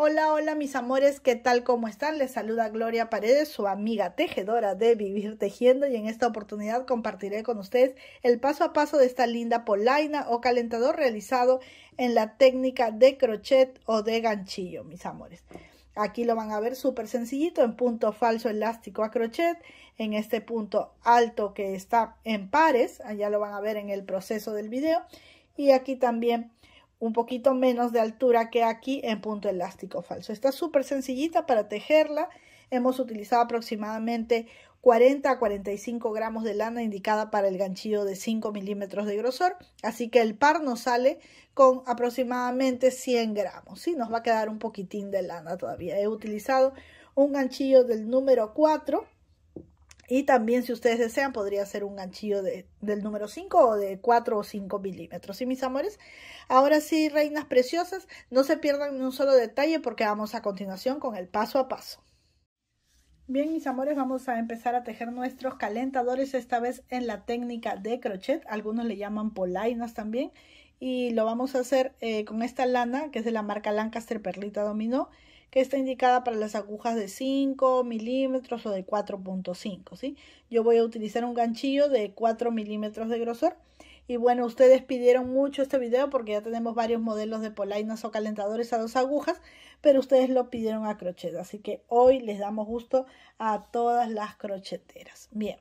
Hola, hola mis amores, ¿qué tal? ¿Cómo están? Les saluda Gloria Paredes, su amiga tejedora de Vivir Tejiendo y en esta oportunidad compartiré con ustedes el paso a paso de esta linda polaina o calentador realizado en la técnica de crochet o de ganchillo, mis amores. Aquí lo van a ver súper sencillito en punto falso elástico a crochet, en este punto alto que está en pares, allá lo van a ver en el proceso del video y aquí también un poquito menos de altura que aquí en punto elástico falso. Está súper sencillita para tejerla. Hemos utilizado aproximadamente 40 a 45 gramos de lana indicada para el ganchillo de 5 milímetros de grosor. Así que el par nos sale con aproximadamente 100 gramos. y Nos va a quedar un poquitín de lana todavía. He utilizado un ganchillo del número 4 y también, si ustedes desean, podría ser un ganchillo del número 5 o de 4 o 5 milímetros. y mis amores? Ahora sí, reinas preciosas, no se pierdan ni un solo detalle porque vamos a continuación con el paso a paso. Bien, mis amores, vamos a empezar a tejer nuestros calentadores, esta vez en la técnica de crochet. Algunos le llaman polainas también. Y lo vamos a hacer eh, con esta lana, que es de la marca Lancaster Perlita Dominó que está indicada para las agujas de 5 milímetros o de 4.5, ¿sí? Yo voy a utilizar un ganchillo de 4 milímetros de grosor. Y bueno, ustedes pidieron mucho este video porque ya tenemos varios modelos de polainas o calentadores a dos agujas, pero ustedes lo pidieron a crochet, así que hoy les damos gusto a todas las crocheteras. Bien,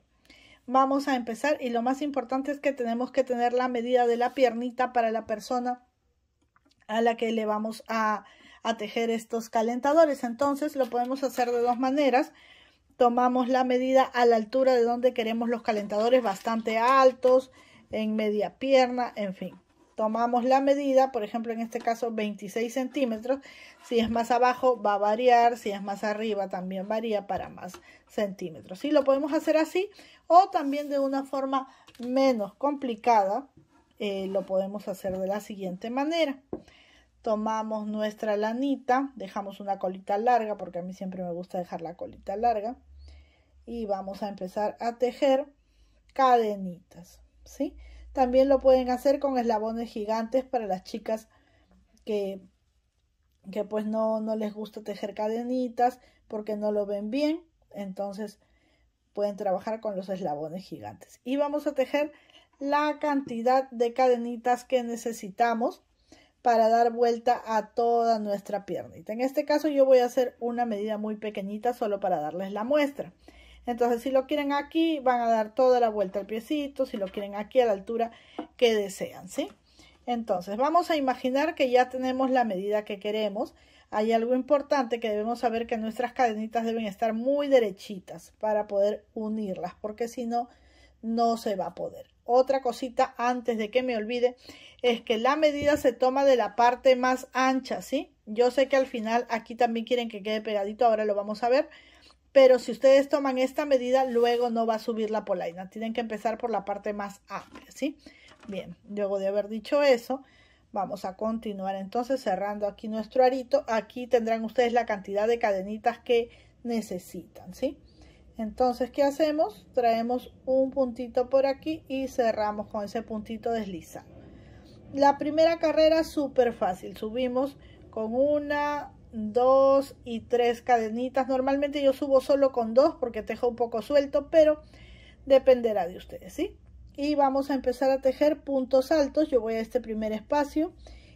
vamos a empezar y lo más importante es que tenemos que tener la medida de la piernita para la persona a la que le vamos a, a tejer estos calentadores. Entonces lo podemos hacer de dos maneras. Tomamos la medida a la altura de donde queremos los calentadores bastante altos, en media pierna, en fin. Tomamos la medida, por ejemplo en este caso 26 centímetros. Si es más abajo va a variar, si es más arriba también varía para más centímetros. Y lo podemos hacer así o también de una forma menos complicada. Eh, lo podemos hacer de la siguiente manera tomamos nuestra lanita, dejamos una colita larga porque a mí siempre me gusta dejar la colita larga y vamos a empezar a tejer cadenitas, ¿sí? También lo pueden hacer con eslabones gigantes para las chicas que, que pues no, no les gusta tejer cadenitas porque no lo ven bien, entonces pueden trabajar con los eslabones gigantes. Y vamos a tejer la cantidad de cadenitas que necesitamos para dar vuelta a toda nuestra piernita. En este caso yo voy a hacer una medida muy pequeñita solo para darles la muestra. Entonces si lo quieren aquí van a dar toda la vuelta al piecito, si lo quieren aquí a la altura que desean, ¿sí? Entonces vamos a imaginar que ya tenemos la medida que queremos. Hay algo importante que debemos saber que nuestras cadenitas deben estar muy derechitas para poder unirlas, porque si no, no se va a poder otra cosita antes de que me olvide, es que la medida se toma de la parte más ancha, ¿sí? Yo sé que al final aquí también quieren que quede pegadito, ahora lo vamos a ver. Pero si ustedes toman esta medida, luego no va a subir la polaina. Tienen que empezar por la parte más amplia, ¿sí? Bien, luego de haber dicho eso, vamos a continuar entonces cerrando aquí nuestro arito. Aquí tendrán ustedes la cantidad de cadenitas que necesitan, ¿sí? Entonces, ¿qué hacemos? Traemos un puntito por aquí y cerramos con ese puntito desliza La primera carrera súper fácil. Subimos con una, dos y tres cadenitas. Normalmente yo subo solo con dos porque tejo un poco suelto, pero dependerá de ustedes, Y vamos a empezar a tejer puntos altos. Yo voy a este primer espacio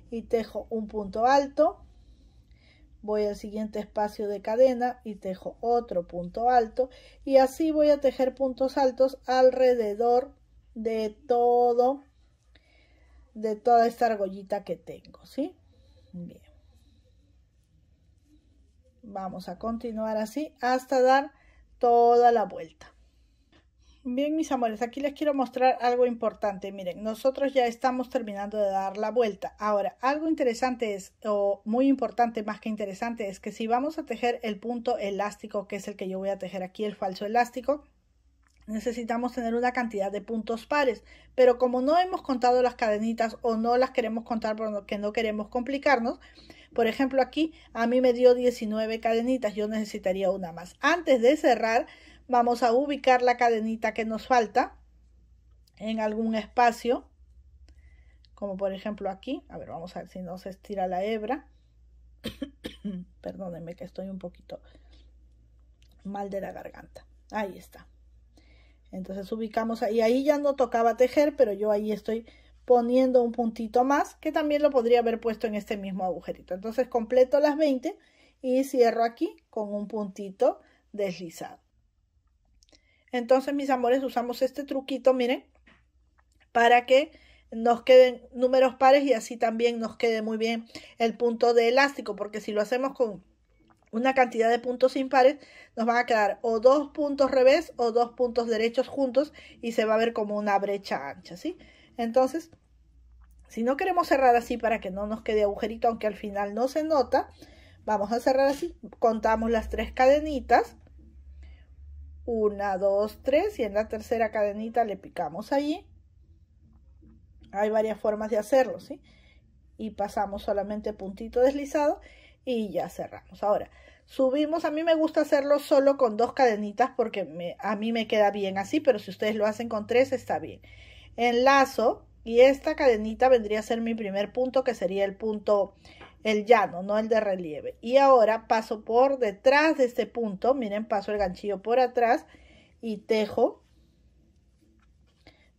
y tejo un punto alto voy al siguiente espacio de cadena y tejo otro punto alto y así voy a tejer puntos altos alrededor de todo de toda esta argollita que tengo ¿sí? bien vamos a continuar así hasta dar toda la vuelta Bien, mis amores, aquí les quiero mostrar algo importante. Miren, nosotros ya estamos terminando de dar la vuelta. Ahora, algo interesante es, o muy importante más que interesante, es que si vamos a tejer el punto elástico, que es el que yo voy a tejer aquí, el falso elástico, necesitamos tener una cantidad de puntos pares. Pero como no hemos contado las cadenitas o no las queremos contar porque no queremos complicarnos, por ejemplo, aquí a mí me dio 19 cadenitas, yo necesitaría una más. Antes de cerrar, Vamos a ubicar la cadenita que nos falta en algún espacio, como por ejemplo aquí. A ver, vamos a ver si no se estira la hebra. Perdónenme que estoy un poquito mal de la garganta. Ahí está. Entonces ubicamos ahí. Ahí ya no tocaba tejer, pero yo ahí estoy poniendo un puntito más que también lo podría haber puesto en este mismo agujerito. Entonces completo las 20 y cierro aquí con un puntito deslizado. Entonces, mis amores, usamos este truquito, miren, para que nos queden números pares y así también nos quede muy bien el punto de elástico, porque si lo hacemos con una cantidad de puntos impares, nos van a quedar o dos puntos revés o dos puntos derechos juntos y se va a ver como una brecha ancha, ¿sí? Entonces, si no queremos cerrar así para que no nos quede agujerito, aunque al final no se nota, vamos a cerrar así, contamos las tres cadenitas una, dos, tres y en la tercera cadenita le picamos allí. Hay varias formas de hacerlo, ¿sí? Y pasamos solamente puntito deslizado y ya cerramos. Ahora, subimos, a mí me gusta hacerlo solo con dos cadenitas porque a mí me queda bien así, pero si ustedes lo hacen con tres está bien. Enlazo y esta cadenita vendría a ser mi primer punto que sería el punto el llano, no el de relieve. Y ahora paso por detrás de este punto, miren, paso el ganchillo por atrás y tejo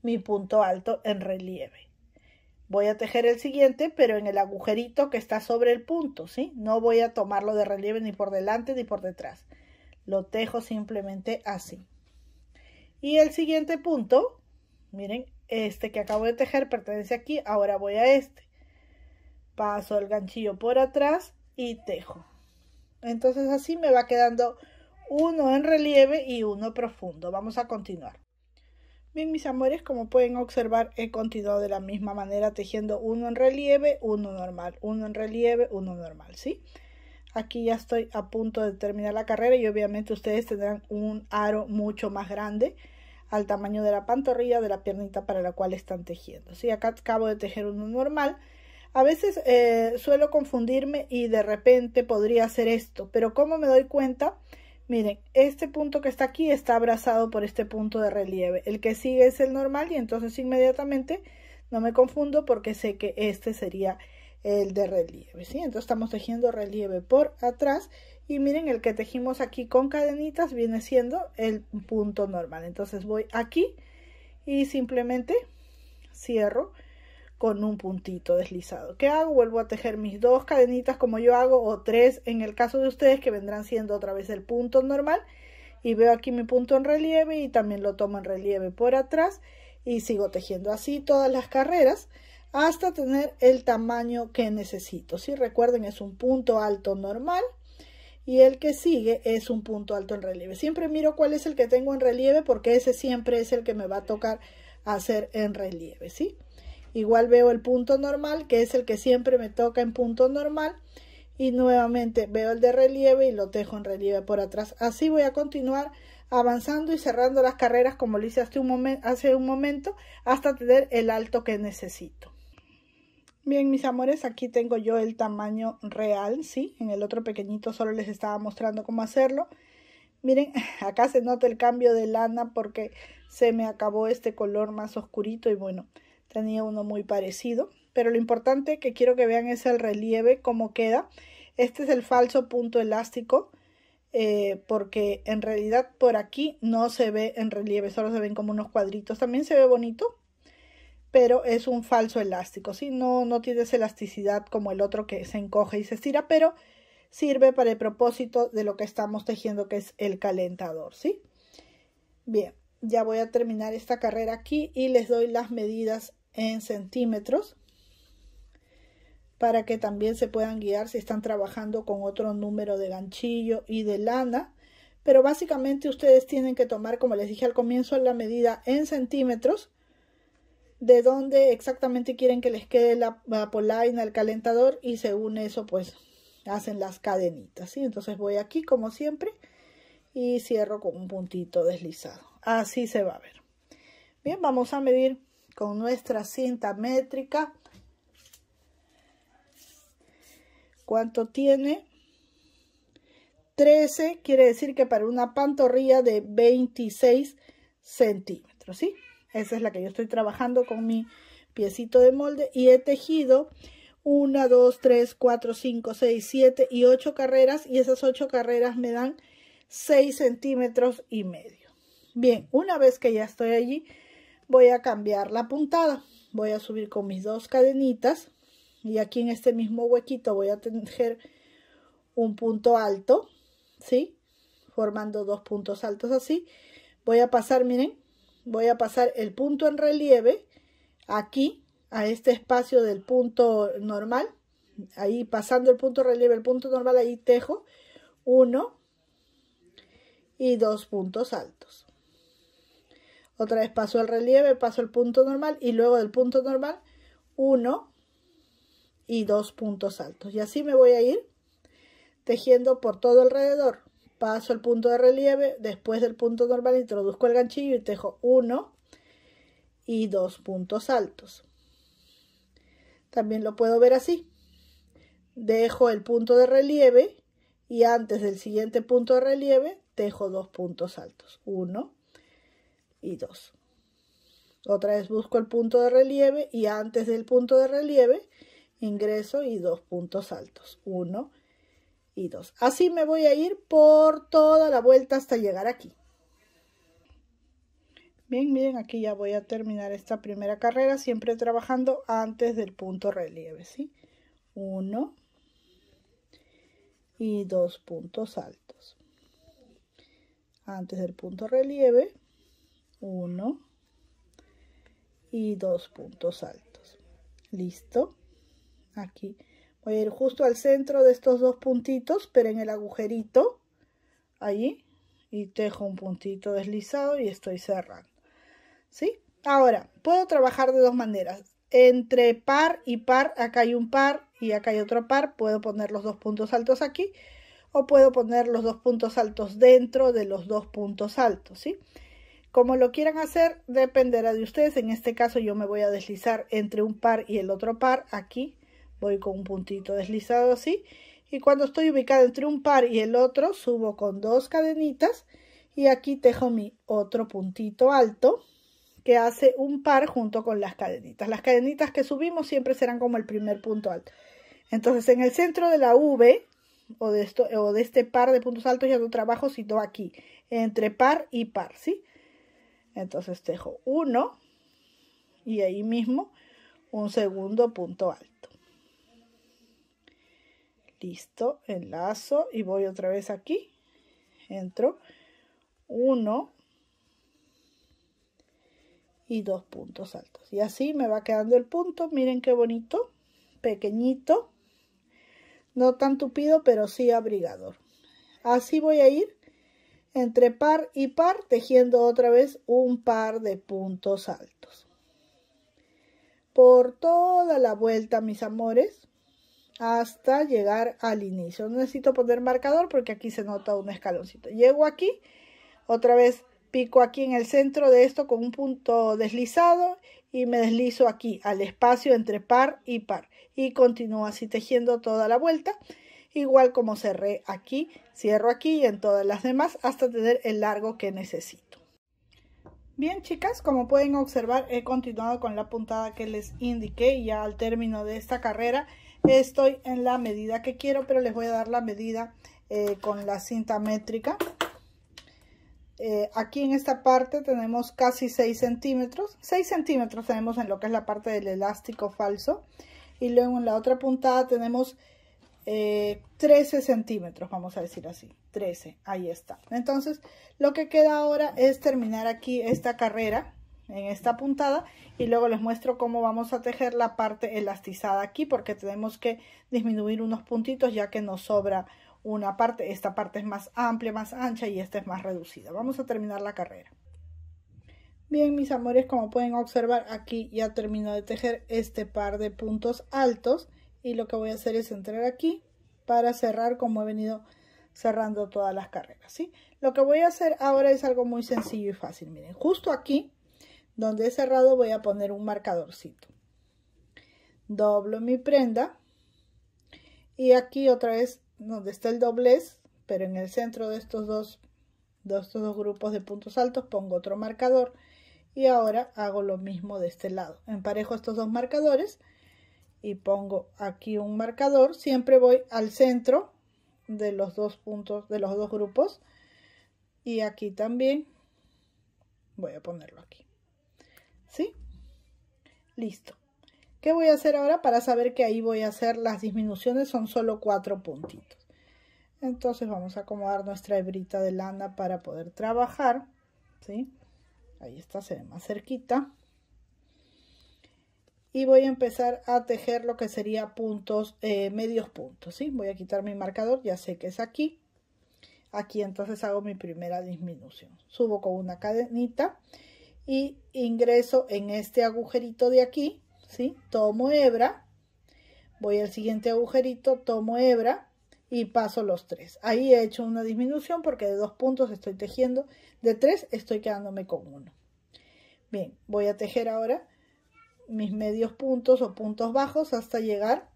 mi punto alto en relieve. Voy a tejer el siguiente, pero en el agujerito que está sobre el punto, ¿sí? No voy a tomarlo de relieve ni por delante ni por detrás. Lo tejo simplemente así. Y el siguiente punto, miren, este que acabo de tejer pertenece aquí, ahora voy a este paso el ganchillo por atrás y tejo. Entonces así me va quedando uno en relieve y uno profundo. Vamos a continuar. Bien, mis amores, como pueden observar, he continuado de la misma manera tejiendo uno en relieve, uno normal, uno en relieve, uno normal, ¿sí? Aquí ya estoy a punto de terminar la carrera y obviamente ustedes tendrán un aro mucho más grande al tamaño de la pantorrilla de la piernita para la cual están tejiendo. ¿sí? Acá acabo de tejer uno normal a veces eh, suelo confundirme y de repente podría hacer esto, pero ¿cómo me doy cuenta? Miren, este punto que está aquí está abrazado por este punto de relieve. El que sigue es el normal y entonces inmediatamente no me confundo porque sé que este sería el de relieve, ¿sí? Entonces estamos tejiendo relieve por atrás y miren el que tejimos aquí con cadenitas viene siendo el punto normal. Entonces voy aquí y simplemente cierro con un puntito deslizado. ¿Qué hago? Vuelvo a tejer mis dos cadenitas como yo hago o tres en el caso de ustedes que vendrán siendo otra vez el punto normal y veo aquí mi punto en relieve y también lo tomo en relieve por atrás y sigo tejiendo así todas las carreras hasta tener el tamaño que necesito. Si recuerden es un punto alto normal y el que sigue es un punto alto en relieve. Siempre miro cuál es el que tengo en relieve porque ese siempre es el que me va a tocar hacer en relieve, ¿sí? Igual veo el punto normal, que es el que siempre me toca en punto normal. Y nuevamente veo el de relieve y lo dejo en relieve por atrás. Así voy a continuar avanzando y cerrando las carreras como lo hice hace un, momento hasta tener el alto que necesito. Bien, mis amores, aquí tengo yo el tamaño real, ¿sí? En el otro pequeñito solo les estaba mostrando cómo hacerlo. Miren, acá se nota el cambio de lana porque se me acabó este color más oscurito y bueno, tenía uno muy parecido, pero lo importante que quiero que vean es el relieve, cómo queda. Este es el falso punto elástico, eh, porque en realidad por aquí no se ve en relieve, solo se ven como unos cuadritos. También se ve bonito, pero es un falso elástico, ¿sí? No, no tienes elasticidad como el otro que se encoge y se estira, pero sirve para el propósito de lo que estamos tejiendo, que es el calentador, ¿sí? Bien, ya voy a terminar esta carrera aquí y les doy las medidas en centímetros para que también se puedan guiar si están trabajando con otro número de ganchillo y de lana. Pero básicamente ustedes tienen que tomar, como les dije al comienzo, la medida en centímetros de dónde exactamente quieren que les quede la, polaina, el calentador y según eso pues hacen las cadenitas. y Entonces voy aquí como siempre y cierro con un puntito deslizado. Así se va a ver. Bien, vamos a medir con nuestra cinta métrica. ¿Cuánto tiene? 13 quiere decir que para una pantorrilla de 26 centímetros, ¿sí? Esa es la que yo estoy trabajando con mi piecito de molde y he tejido 1, 2, 3, 4, 5, 6, 7 y 8 carreras y esas 8 carreras me dan 6 centímetros y medio. Bien, una vez que ya estoy allí, voy a cambiar la puntada voy a subir con mis dos cadenitas y aquí en este mismo huequito voy a tejer un punto alto ¿sí? formando dos puntos altos así voy a pasar miren voy a pasar el punto en relieve aquí a este espacio del punto normal ahí pasando el punto relieve el punto normal ahí tejo uno y dos puntos altos otra vez paso el relieve, paso el punto normal y luego del punto normal uno y dos puntos altos. Y así me voy a ir tejiendo por todo alrededor. Paso el punto de relieve, después del punto normal introduzco el ganchillo y tejo uno y dos puntos altos. También lo puedo ver así. Dejo el punto de relieve y antes del siguiente punto de relieve tejo dos puntos altos. Uno y dos. Otra vez busco el punto de relieve y antes del punto de relieve ingreso y dos puntos altos, 1 y 2. Así me voy a ir por toda la vuelta hasta llegar aquí. Bien, miren aquí ya voy a terminar esta primera carrera, siempre trabajando antes del punto relieve, ¿sí? 1 y dos puntos altos. Antes del punto relieve uno y dos puntos altos listo aquí voy a ir justo al centro de estos dos puntitos pero en el agujerito allí y tejo un puntito deslizado y estoy cerrando ¿sí? ahora puedo trabajar de dos maneras entre par y par acá hay un par y acá hay otro par puedo poner los dos puntos altos aquí o puedo poner los dos puntos altos dentro de los dos puntos altos ¿sí? Como lo quieran hacer, dependerá de ustedes. En este caso yo me voy a deslizar entre un par y el otro par. Aquí voy con un puntito deslizado así. Y cuando estoy ubicada entre un par y el otro, subo con dos cadenitas. Y aquí tejo mi otro puntito alto que hace un par junto con las cadenitas. Las cadenitas que subimos siempre serán como el primer punto alto. Entonces en el centro de la V o de, esto, o de este par de puntos altos ya no trabajo, sino aquí, entre par y par, ¿sí? Entonces dejo uno y ahí mismo un segundo punto alto. Listo, enlazo y voy otra vez aquí. Entro uno y dos puntos altos. Y así me va quedando el punto. Miren qué bonito, pequeñito. No tan tupido, pero sí abrigador. Así voy a ir entre par y par tejiendo otra vez un par de puntos altos por toda la vuelta mis amores hasta llegar al inicio no necesito poner marcador porque aquí se nota un escaloncito llego aquí otra vez pico aquí en el centro de esto con un punto deslizado y me deslizo aquí al espacio entre par y par y continúo así tejiendo toda la vuelta igual como cerré aquí, cierro aquí y en todas las demás hasta tener el largo que necesito. Bien chicas, como pueden observar he continuado con la puntada que les indiqué ya al término de esta carrera estoy en la medida que quiero pero les voy a dar la medida eh, con la cinta métrica. Eh, aquí en esta parte tenemos casi 6 centímetros, 6 centímetros tenemos en lo que es la parte del elástico falso y luego en la otra puntada tenemos 13 eh, centímetros, vamos a decir así, 13, ahí está. Entonces, lo que queda ahora es terminar aquí esta carrera en esta puntada y luego les muestro cómo vamos a tejer la parte elastizada aquí porque tenemos que disminuir unos puntitos ya que nos sobra una parte, esta parte es más amplia, más ancha y esta es más reducida. Vamos a terminar la carrera. Bien, mis amores, como pueden observar, aquí ya termino de tejer este par de puntos altos y lo que voy a hacer es entrar aquí para cerrar como he venido cerrando todas las carreras, ¿sí? Lo que voy a hacer ahora es algo muy sencillo y fácil, miren, justo aquí donde he cerrado voy a poner un marcadorcito. Doblo mi prenda y aquí otra vez donde está el doblez, pero en el centro de estos dos, de estos dos grupos de puntos altos pongo otro marcador y ahora hago lo mismo de este lado. Emparejo estos dos marcadores y pongo aquí un marcador, siempre voy al centro de los dos puntos, de los dos grupos. Y aquí también voy a ponerlo aquí. ¿Sí? Listo. ¿Qué voy a hacer ahora para saber que ahí voy a hacer las disminuciones? Son solo cuatro puntitos. Entonces vamos a acomodar nuestra hebrita de lana para poder trabajar. ¿Sí? Ahí está, se ve más cerquita y voy a empezar a tejer lo que sería puntos, eh, medios puntos, ¿sí? Voy a quitar mi marcador, ya sé que es aquí. Aquí entonces hago mi primera disminución. Subo con una cadenita y ingreso en este agujerito de aquí, ¿sí? Tomo hebra, voy al siguiente agujerito, tomo hebra y paso los tres. Ahí he hecho una disminución porque de dos puntos estoy tejiendo, de tres estoy quedándome con uno. Bien, voy a tejer ahora mis medios puntos o puntos bajos hasta llegar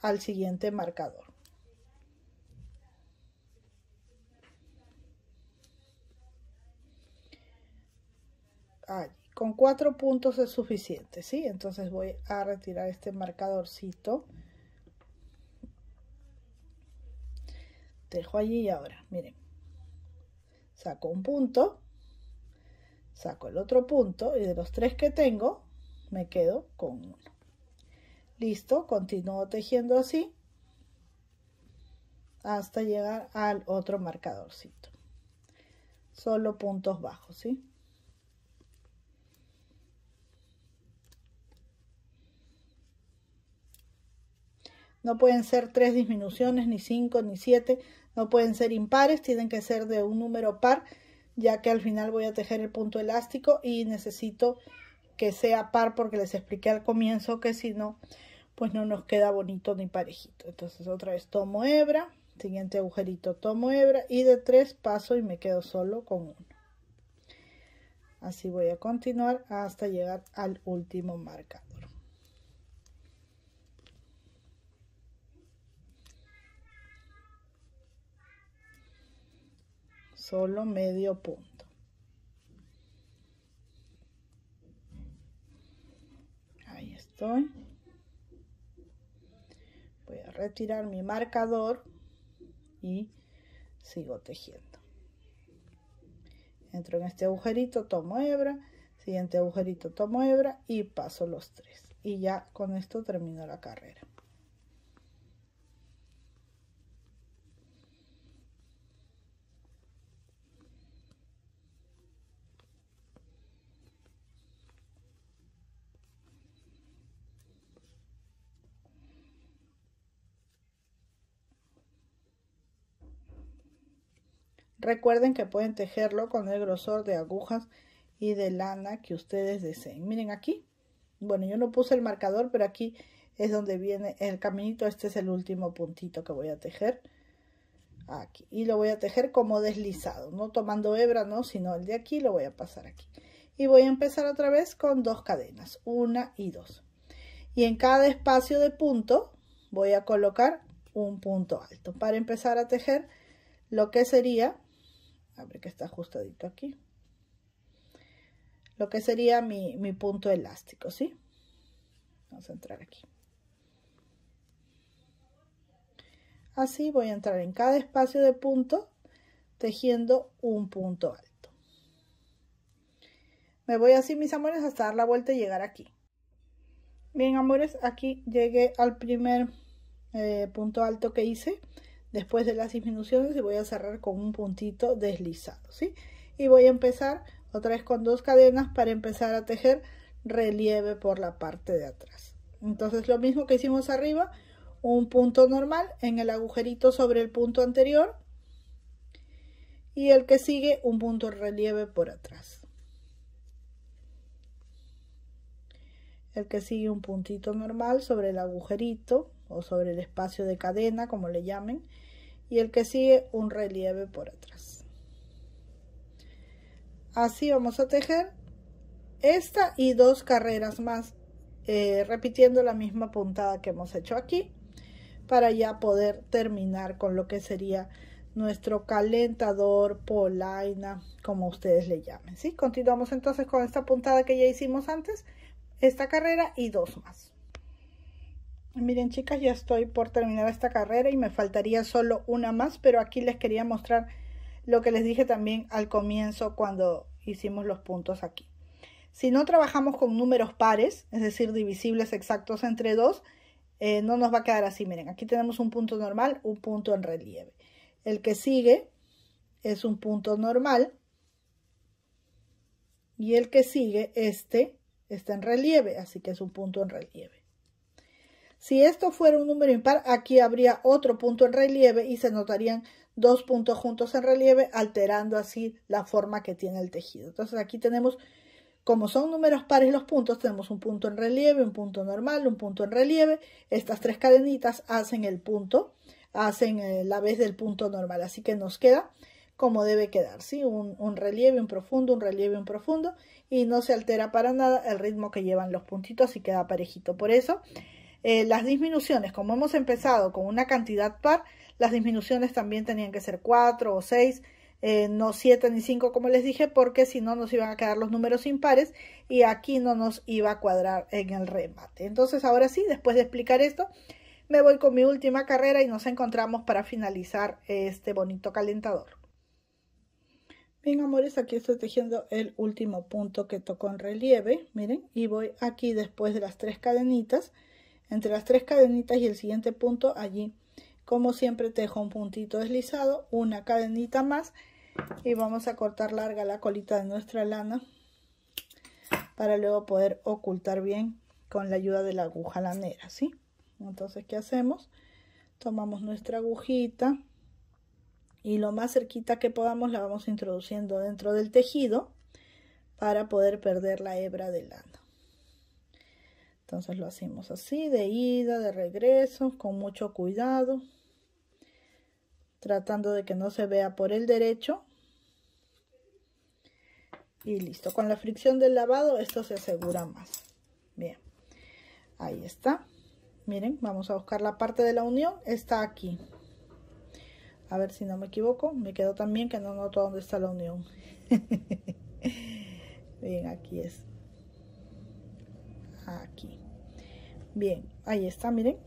al siguiente marcador. Con cuatro puntos es suficiente, ¿sí? Entonces voy a retirar este marcadorcito. Dejo allí y ahora, miren. Saco un punto, saco el otro punto y de los tres que tengo, me quedo con uno. Listo, continúo tejiendo así hasta llegar al otro marcadorcito. Solo puntos bajos, ¿sí? No pueden ser tres disminuciones, ni cinco, ni siete. No pueden ser impares, tienen que ser de un número par, ya que al final voy a tejer el punto elástico y necesito que sea par porque les expliqué al comienzo que si no, pues no nos queda bonito ni parejito. Entonces otra vez tomo hebra, siguiente agujerito tomo hebra y de tres paso y me quedo solo con uno. Así voy a continuar hasta llegar al último marcador. Solo medio punto. Voy a retirar mi marcador y sigo tejiendo. Entro en este agujerito, tomo hebra, siguiente agujerito, tomo hebra y paso los tres. Y ya con esto termino la carrera. Recuerden que pueden tejerlo con el grosor de agujas y de lana que ustedes deseen. Miren aquí, bueno, yo no puse el marcador, pero aquí es donde viene el caminito. Este es el último puntito que voy a tejer. Aquí. Y lo voy a tejer como deslizado, no tomando hebra, no, sino el de aquí lo voy a pasar aquí. Y voy a empezar otra vez con dos cadenas, una y dos. Y en cada espacio de punto voy a colocar un punto alto para empezar a tejer lo que sería que está ajustadito aquí lo que sería mi, punto elástico sí vamos a entrar aquí así voy a entrar en cada espacio de punto tejiendo un punto alto me voy así mis amores hasta dar la vuelta y llegar aquí bien amores aquí llegué al primer eh, punto alto que hice Después de las disminuciones y voy a cerrar con un puntito deslizado, ¿sí? Y voy a empezar otra vez con dos cadenas para empezar a tejer relieve por la parte de atrás. Entonces lo mismo que hicimos arriba, un punto normal en el agujerito sobre el punto anterior y el que sigue un punto relieve por atrás. El que sigue un puntito normal sobre el agujerito o sobre el espacio de cadena, como le llamen, y el que sigue un relieve por atrás. Así vamos a tejer esta y dos carreras más, eh, repitiendo la misma puntada que hemos hecho aquí, para ya poder terminar con lo que sería nuestro calentador, polaina, como ustedes le llamen. si Continuamos entonces con esta puntada que ya hicimos antes, esta carrera y dos más. Miren chicas, ya estoy por terminar esta carrera y me faltaría solo una más, pero aquí les quería mostrar lo que les dije también al comienzo cuando hicimos los puntos aquí. Si no trabajamos con números pares, es decir, divisibles exactos entre dos, eh, no nos va a quedar así. Miren, aquí tenemos un punto normal, un punto en relieve. El que sigue es un punto normal y el que sigue, este, está en relieve, así que es un punto en relieve. Si esto fuera un número impar, aquí habría otro punto en relieve y se notarían dos puntos juntos en relieve, alterando así la forma que tiene el tejido. Entonces aquí tenemos, como son números pares los puntos, tenemos un punto en relieve, un punto normal, un punto en relieve. Estas tres cadenitas hacen el punto, hacen eh, la vez del punto normal. Así que nos queda como debe quedar, ¿sí? Un, relieve, un profundo, un relieve, un profundo, y no se altera para nada el ritmo que llevan los puntitos y queda parejito. Por eso eh, las disminuciones, como hemos empezado con una cantidad par, las disminuciones también tenían que ser 4 o 6, eh, no 7 ni 5 como les dije, porque si no nos iban a quedar los números impares y aquí no nos iba a cuadrar en el remate. Entonces ahora sí, después de explicar esto, me voy con mi última carrera y nos encontramos para finalizar este bonito calentador. Bien, amores, aquí estoy tejiendo el último punto que tocó en relieve, miren, y voy aquí después de las tres cadenitas, entre las tres cadenitas y el siguiente punto, allí, como siempre, tejo un puntito deslizado, una cadenita más y vamos a cortar larga la colita de nuestra lana para luego poder ocultar bien con la ayuda de la aguja lanera, ¿sí? Entonces, ¿qué hacemos? Tomamos nuestra agujita y lo más cerquita que podamos la vamos introduciendo dentro del tejido para poder perder la hebra de lana entonces lo hacemos así de ida de regreso con mucho cuidado tratando de que no se vea por el derecho y listo con la fricción del lavado esto se asegura más bien ahí está miren vamos a buscar la parte de la unión está aquí a ver si no me equivoco me quedo también que no noto dónde está la unión bien aquí es aquí Bien, ahí está, miren.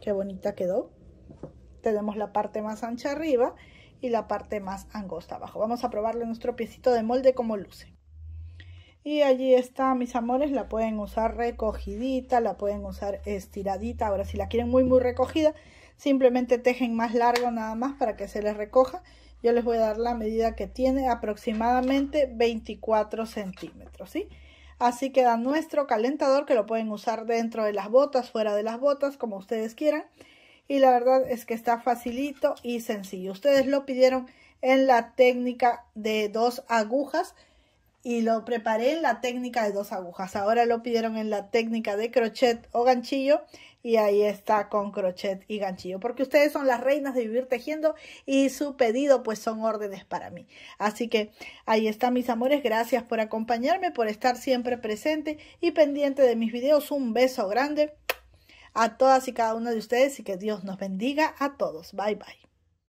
Qué bonita quedó. Tenemos la parte más ancha arriba y la parte más angosta abajo. Vamos a probarle nuestro piecito de molde como luce. Y allí está, mis amores, la pueden usar recogidita, la pueden usar estiradita. Ahora, si la quieren muy, muy recogida, simplemente tejen más largo nada más para que se les recoja. Yo les voy a dar la medida que tiene, aproximadamente 24 centímetros, ¿sí? sí Así queda nuestro calentador que lo pueden usar dentro de las botas, fuera de las botas, como ustedes quieran. Y la verdad es que está facilito y sencillo. Ustedes lo pidieron en la técnica de dos agujas y lo preparé en la técnica de dos agujas. Ahora lo pidieron en la técnica de crochet o ganchillo y ahí está con crochet y ganchillo, porque ustedes son las reinas de vivir tejiendo y su pedido pues son órdenes para mí. Así que ahí está mis amores, gracias por acompañarme, por estar siempre presente y pendiente de mis videos. Un beso grande a todas y cada una de ustedes y que Dios nos bendiga a todos. Bye bye.